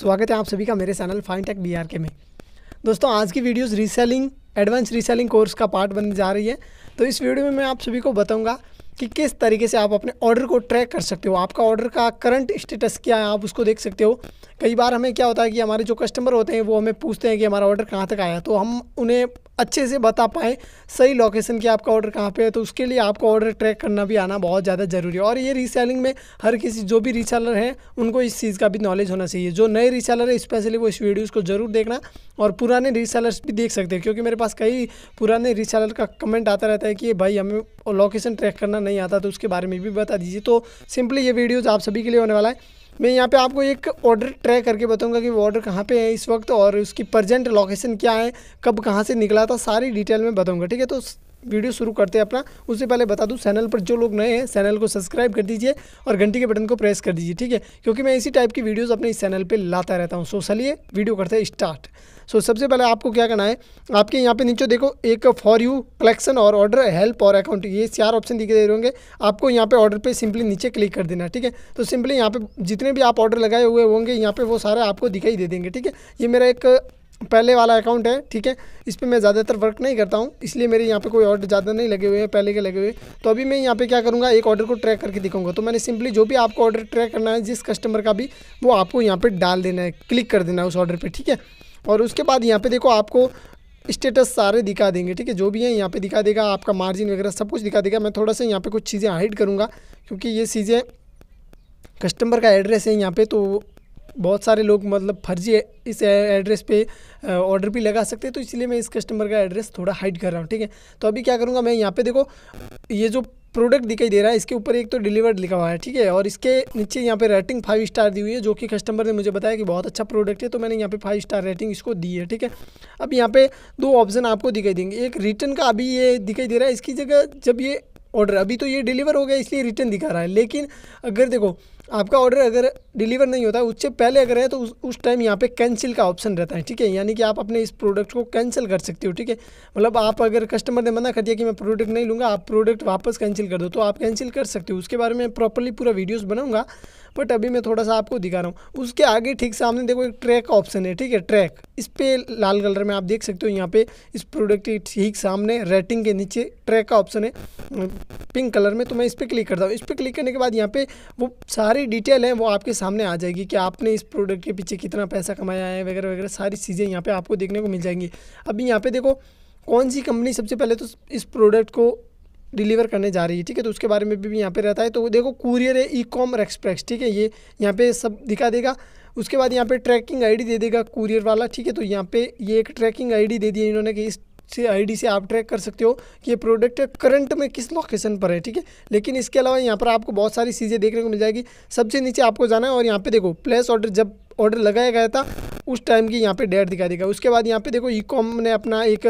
स्वागत है आप सभी का मेरे चैनल फाइन टेक बी के में दोस्तों आज की videos reselling advance reselling course का पार्ट बनने जा रही है तो इस वीडियो में मैं आप सभी को बताऊंगा कि किस तरीके से आप अपने ऑर्डर को ट्रैक कर सकते हो आपका ऑर्डर का करंट स्टेटस क्या है आप उसको देख सकते हो कई बार हमें क्या होता है कि हमारे जो कस्टमर होते हैं वो हमें पूछते हैं कि हमारा ऑर्डर कहाँ तक आया तो हम उन्हें अच्छे से बता पाएँ सही लोकेशन की आपका ऑर्डर कहाँ पे है तो उसके लिए आपको ऑर्डर ट्रैक करना भी आना बहुत ज़्यादा ज़रूरी है और ये रीसेलिंग में हर किसी जो भी रीसेलर है उनको इस चीज़ का भी नॉलेज होना चाहिए जो नए रीसेलर है स्पेशली वो इस वीडियोज़ को ज़रूर देखना और पुराने रीसेलर्स भी देख सकते हैं क्योंकि मेरे पास कई पुराने रीसेलर का कमेंट आता रहता है कि भाई हमें लोकेशन ट्रैक करना नहीं आता तो उसके बारे में भी बता दीजिए तो सिंपली ये वीडियोज़ आप सभी के लिए होने वाला है मैं यहाँ पे आपको एक ऑर्डर ट्रैक करके बताऊँगा कि वो ऑर्डर कहाँ पे है इस वक्त और उसकी प्रजेंट लोकेशन क्या है कब कहाँ से निकला था सारी डिटेल में बताऊँगा ठीक है तो वीडियो शुरू करते हैं अपना उससे पहले बता दूँ चैनल पर जो लोग नए हैं चैनल को सब्सक्राइब कर दीजिए और घंटी के बटन को प्रेस कर दीजिए ठीक है क्योंकि मैं इसी टाइप की वीडियोज़ अपने इस चैनल पर लाता रहता हूँ सो चलिए वीडियो करते हैं स्टार्ट सो सबसे पहले आपको क्या करना है आपके यहाँ पे नीचे देखो एक फॉर यू कलेक्शन और ऑर्डर हेल्प और अकाउंट ये चार ऑप्शन दिखे दे रहे होंगे आपको यहाँ पे ऑर्डर पे सिंपली नीचे क्लिक कर देना ठीक है तो सिंपली यहाँ पे जितने भी आप ऑर्डर लगाए हुए होंगे यहाँ पे वो सारे आपको दिखाई दे देंगे ठीक है ये मेरा एक पहले वाला अकाउंट है ठीक है इस पर मैं ज़्यादातर वर्क नहीं करता हूँ इसलिए मेरे यहाँ पे कोई ऑर्डर ज़्यादा नहीं लगे हुए हैं पहले के लगे हुए तो अभी मैं यहाँ पे क्या करूँगा एक ऑर्डर को ट्रैक करके दिखाऊंगा तो मैंने सिंपली जो भी आपको ऑर्डर ट्रैक करना है जिस कस्टमर का भी वो आपको यहाँ पर डाल देना है क्लिक कर देना है उस ऑर्डर पर ठीक है और उसके बाद यहाँ पर देखो आपको स्टेटस सारे दिखा देंगे ठीक है जो भी है यहाँ पर दिखा देगा आपका मार्जिन वगैरह सब कुछ दिखा देगा मैं थोड़ा सा यहाँ पर कुछ चीज़ें हाइड करूँगा क्योंकि ये चीज़ें कस्टमर का एड्रेस है यहाँ पे तो बहुत सारे लोग मतलब फर्जी इस एड्रेस पे ऑर्डर भी लगा सकते हैं तो इसलिए मैं इस कस्टमर का एड्रेस थोड़ा हाइड कर रहा हूँ ठीक है तो अभी क्या करूँगा मैं यहाँ पे देखो ये जो प्रोडक्ट दिखाई दे रहा है इसके ऊपर एक तो डिलीवर्ड लिखा हुआ है ठीक है और इसके नीचे यहाँ पे रेटिंग फाइव स्टार दी हुई है जो कि कस्टमर ने मुझे बताया कि बहुत अच्छा प्रोडक्ट है तो मैंने यहाँ पे फाइव स्टार रेटिंग इसको दी है ठीक है अब यहाँ पे दो ऑप्शन आपको दिखाई देंगे एक रिटर्न का अभी ये दिखाई दे रहा है इसकी जगह जब ये ऑर्डर अभी तो ये डिलीवर हो गया इसलिए रिटर्न दिखा रहा है लेकिन अगर देखो आपका ऑर्डर अगर डिलीवर नहीं होता उससे पहले अगर है तो उस उस टाइम यहाँ पे कैंसिल का ऑप्शन रहता है ठीक है यानी कि आप अपने इस प्रोडक्ट को कैंसिल कर सकते हो ठीक है मतलब आप अगर कस्टमर ने मना कर दिया कि मैं प्रोडक्ट नहीं लूँगा आप प्रोडक्ट वापस कैंसिल कर दो तो आप कैंसिल कर सकते हो उसके बारे में प्रॉपरली पूरा वीडियोज़ बनाऊँगा बट अभी मैं थोड़ा सा आपको दिखा रहा हूँ उसके आगे ठीक सामने देखो एक ट्रैक ऑप्शन है ठीक है ट्रैक इस पर लाल कलर में आप देख सकते हो यहाँ पे इस प्रोडक्ट के ठीक सामने रेटिंग के नीचे ट्रैक का ऑप्शन है पिंक कलर में तो मैं इस पर क्लिक करता हूँ इस पर क्लिक करने के बाद यहाँ पे वो सारी डिटेल है वो आपके सामने आ जाएगी कि आपने इस प्रोडक्ट के पीछे कितना पैसा कमाया है वगैरह वगैरह सारी चीज़ें यहाँ पर आपको देखने को मिल जाएंगी अभी यहाँ पर देखो कौन सी कंपनी सबसे पहले तो इस प्रोडक्ट को डिलीवर करने जा रही है ठीक है तो उसके बारे में भी यहाँ पे रहता है तो देखो कुरियर है ई कॉम एक्सप्रेस ठीक है ये यहाँ पे सब दिखा देगा उसके बाद यहाँ पे ट्रैकिंग आईडी दे देगा कुरियर वाला ठीक है तो यहाँ पे ये एक ट्रैकिंग आईडी दे दी है इन्होंने कि इस से आईडी से आप ट्रैक कर सकते हो कि ये प्रोडक्ट करंट में किस लोकेशन पर है ठीक है लेकिन इसके अलावा यहाँ पर आपको बहुत सारी चीज़ें देखने को मिल जाएगी सबसे नीचे आपको जाना है और यहाँ पे देखो प्लेस ऑर्डर जब ऑर्डर लगाया गया था उस टाइम की यहाँ पे डेट दिखा देगा उसके बाद यहाँ पे देखो ई कॉम ने अपना एक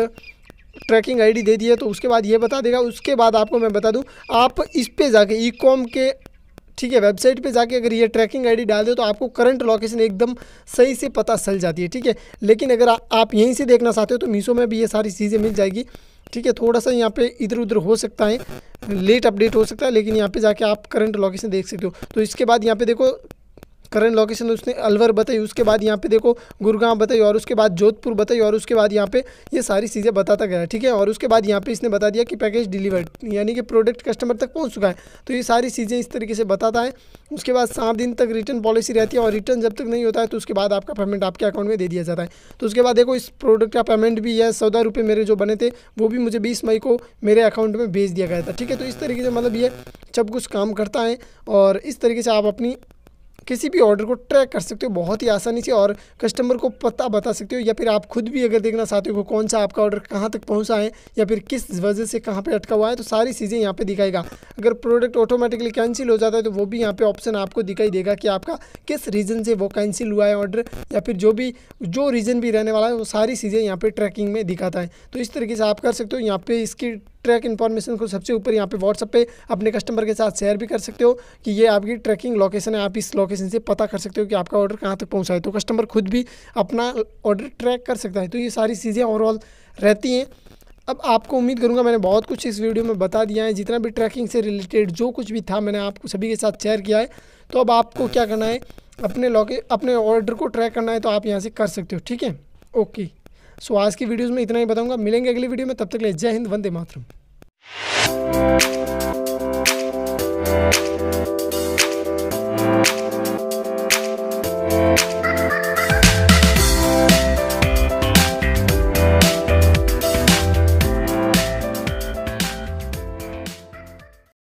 ट्रैकिंग आईडी दे दी है तो उसके बाद ये बता देगा उसके बाद आपको मैं बता दूँ आप इस पर जाके ई कॉम के ठीक है वेबसाइट पे जाके अगर ये ट्रैकिंग आईडी डाल दो तो आपको करंट लोकेशन एकदम सही से पता चल जाती है ठीक है लेकिन अगर आप यहीं से देखना चाहते हो तो मीशो में भी ये सारी चीज़ें मिल जाएगी ठीक है थोड़ा सा यहाँ पे इधर उधर हो सकता है लेट अपडेट हो सकता है लेकिन यहाँ पे जाके आप करंट लोकेशन देख सकते हो तो इसके बाद यहाँ पे देखो करंट लोकेशन उसने अलवर बताई उसके बाद यहाँ पे देखो गुरुगांव बताई और उसके बाद जोधपुर बताई और उसके बाद यहाँ पे ये सारी चीज़ें बताता गया ठीक है और उसके बाद यहाँ पे इसने बता दिया कि पैकेज डिलीवर्ड यानी कि प्रोडक्ट कस्टमर तक पहुँच चुका है तो ये सारी चीज़ें इस तरीके से बताता है उसके बाद सात दिन तक रिटर्न पॉलिसी रहती है और रिटर्न जब तक नहीं होता है तो उसके बाद आपका पेमेंट आपके अकाउंट में दे दिया जाता है तो उसके बाद देखो इस प्रोडक्ट का पेमेंट भी है चौदह रुपये मेरे जो बने थे वो भी मुझे बीस मई को मेरे अकाउंट में भेज दिया गया था ठीक है तो इस तरीके से मतलब ये सब कुछ काम करता है और इस तरीके से आप अपनी किसी भी ऑर्डर को ट्रैक कर सकते हो बहुत ही आसानी से और कस्टमर को पता बता सकते हो या फिर आप खुद भी अगर देखना चाहते हो कौन सा आपका ऑर्डर कहाँ तक पहुँचा है या फिर किस वजह से कहाँ पर अटका हुआ है तो सारी चीज़ें यहाँ पर दिखाएगा अगर प्रोडक्ट ऑटोमेटिकली कैंसिल हो जाता है तो वो भी यहाँ पर ऑप्शन आपको दिखाई देगा कि आपका किस रीज़न से वो कैंसिल हुआ है ऑर्डर या फिर जो भी जो रीज़न भी रहने वाला है वो सारी चीज़ें यहाँ पर ट्रैकिंग में दिखाता है तो इस तरीके से आप कर सकते हो यहाँ पर इसकी ट्रैक इन्फॉर्मेशन को सबसे ऊपर यहाँ पे व्हाट्सअप पे अपने कस्टमर के साथ शेयर भी कर सकते हो कि ये आपकी ट्रैकिंग लोकेशन है आप इस लोकेशन से पता कर सकते हो कि आपका ऑर्डर कहाँ तक पहुँचा है तो कस्टमर खुद भी अपना ऑर्डर ट्रैक कर सकता है तो ये सारी चीज़ें ओवरऑल रहती हैं अब आपको उम्मीद करूंगा मैंने बहुत कुछ इस वीडियो में बता दिया है जितना भी ट्रैकिंग से रिलेटेड जो कुछ भी था मैंने आपको सभी के साथ शेयर किया है तो अब आपको क्या करना है अपने लॉके अपने ऑर्डर को ट्रैक करना है तो आप यहाँ से कर सकते हो ठीक है ओके सो आज की वीडियोज़ में इतना ही बताऊंगा मिलेंगे अगली वीडियो में तब तक ले जय हिंद वंदे मातरम